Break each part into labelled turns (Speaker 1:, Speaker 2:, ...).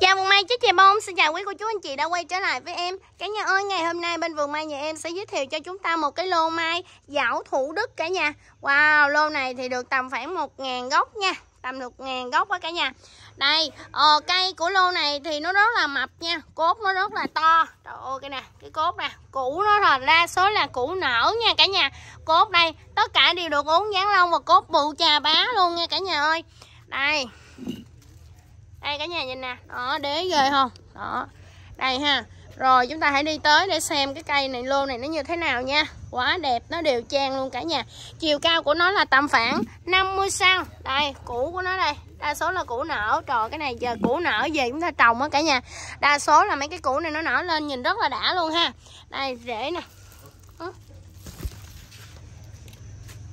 Speaker 1: Chào mừng Mai Chích Chè Bông, xin chào quý cô chú anh chị đã quay trở lại với em Cả nhà ơi, ngày hôm nay bên vườn mai nhà em sẽ giới thiệu cho chúng ta một cái lô mai dảo thủ đức cả nhà Wow, lô này thì được tầm khoảng 1.000 gốc nha Tầm 1.000 gốc đó cả nhà Đây, ờ, cây của lô này thì nó rất là mập nha Cốt nó rất là to Trời ơi, cái nè, cái cốt nè Củ nó là đa số là củ nở nha cả nhà Cốt đây, tất cả đều được uống dáng lông và cốt bụ trà bá luôn nha cả nhà ơi Đây đây cả nhà nhìn nè đó đế ghê không đó đây ha rồi chúng ta hãy đi tới để xem cái cây này lô này nó như thế nào nha Quá đẹp, nó đều trang luôn cả nhà Chiều cao của nó là tầm khoảng 50 sao Đây, củ của nó đây Đa số là củ nở Trời cái này giờ củ nở về chúng ta trồng á cả nhà Đa số là mấy cái củ này nó nở lên nhìn rất là đã luôn ha Đây, rễ nè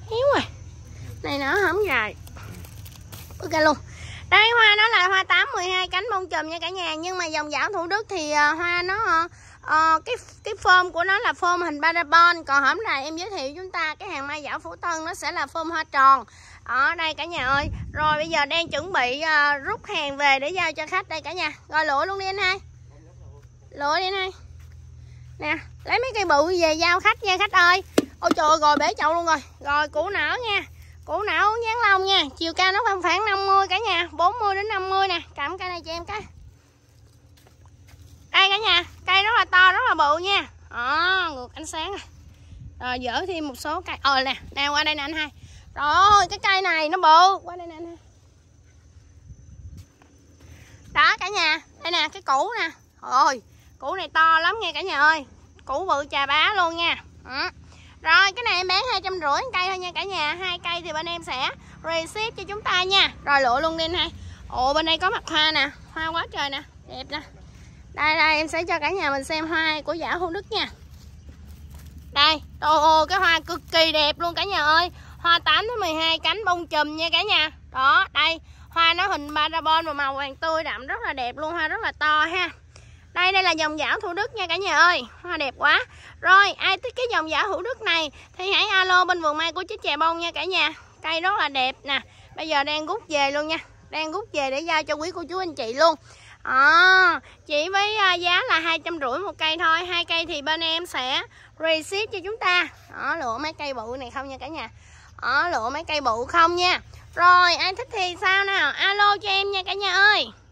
Speaker 1: Hiếu rồi à. Này nó không dài Ok luôn đây hoa nó là hoa 812 cánh bông chùm nha cả nhà nhưng mà dòng dảo thủ đức thì uh, hoa nó uh, cái cái form của nó là form hình parabon còn hôm nay em giới thiệu chúng ta cái hàng mai dảo phú tân nó sẽ là form hoa tròn ở đây cả nhà ơi rồi bây giờ đang chuẩn bị uh, rút hàng về để giao cho khách đây cả nhà rồi lụa luôn đi anh hai lụa đi anh hai nè lấy mấy cây bự về giao khách nha khách ơi ôi trời ơi, rồi bể chậu luôn rồi rồi củ nở nha củ não dáng long nha chiều cao nó khoảng khoảng 50 cả nhà đến 50 nè cảm cây này cho em cái đây cả nhà cây rất là to rất là bự nha à, ngược ánh sáng này. rồi dỡ thêm một số cây ờ nè nè qua đây nè anh hai rồi cái cây này nó bự qua đây nè anh hai đó cả nhà đây nè cái củ nè rồi củ này to lắm nha cả nhà ơi củ bự chà bá luôn nha ừ. Rồi cái này em bán hai trăm rưỡi cây thôi nha cả nhà hai cây thì bên em sẽ receive cho chúng ta nha Rồi lựa luôn đi anh hai ồ bên đây có mặt hoa nè hoa quá trời nè đẹp nè đây đây em sẽ cho cả nhà mình xem hoa của giả hữu đức nha đây ô ô cái hoa cực kỳ đẹp luôn cả nhà ơi hoa 8 tới 12 cánh bông chùm nha cả nhà đó đây hoa nó hình parabon và màu vàng tươi đậm rất là đẹp luôn hoa rất là to ha đây đây là dòng giả thủ đức nha cả nhà ơi hoa đẹp quá rồi ai thích cái dòng giả hữu đức này thì hãy alo bên vườn mai của chiếc chè bông nha cả nhà cây rất là đẹp nè bây giờ đang rút về luôn nha đang rút về để giao cho quý cô chú anh chị luôn à, chỉ với à, giá là hai trăm rưỡi một cây thôi hai cây thì bên em sẽ reset cho chúng ta đó lựa mấy cây bự này không nha cả nhà đó ờ, lựa mấy cây bự không nha rồi ai thích thì sao nào alo cho em nha cả nhà ơi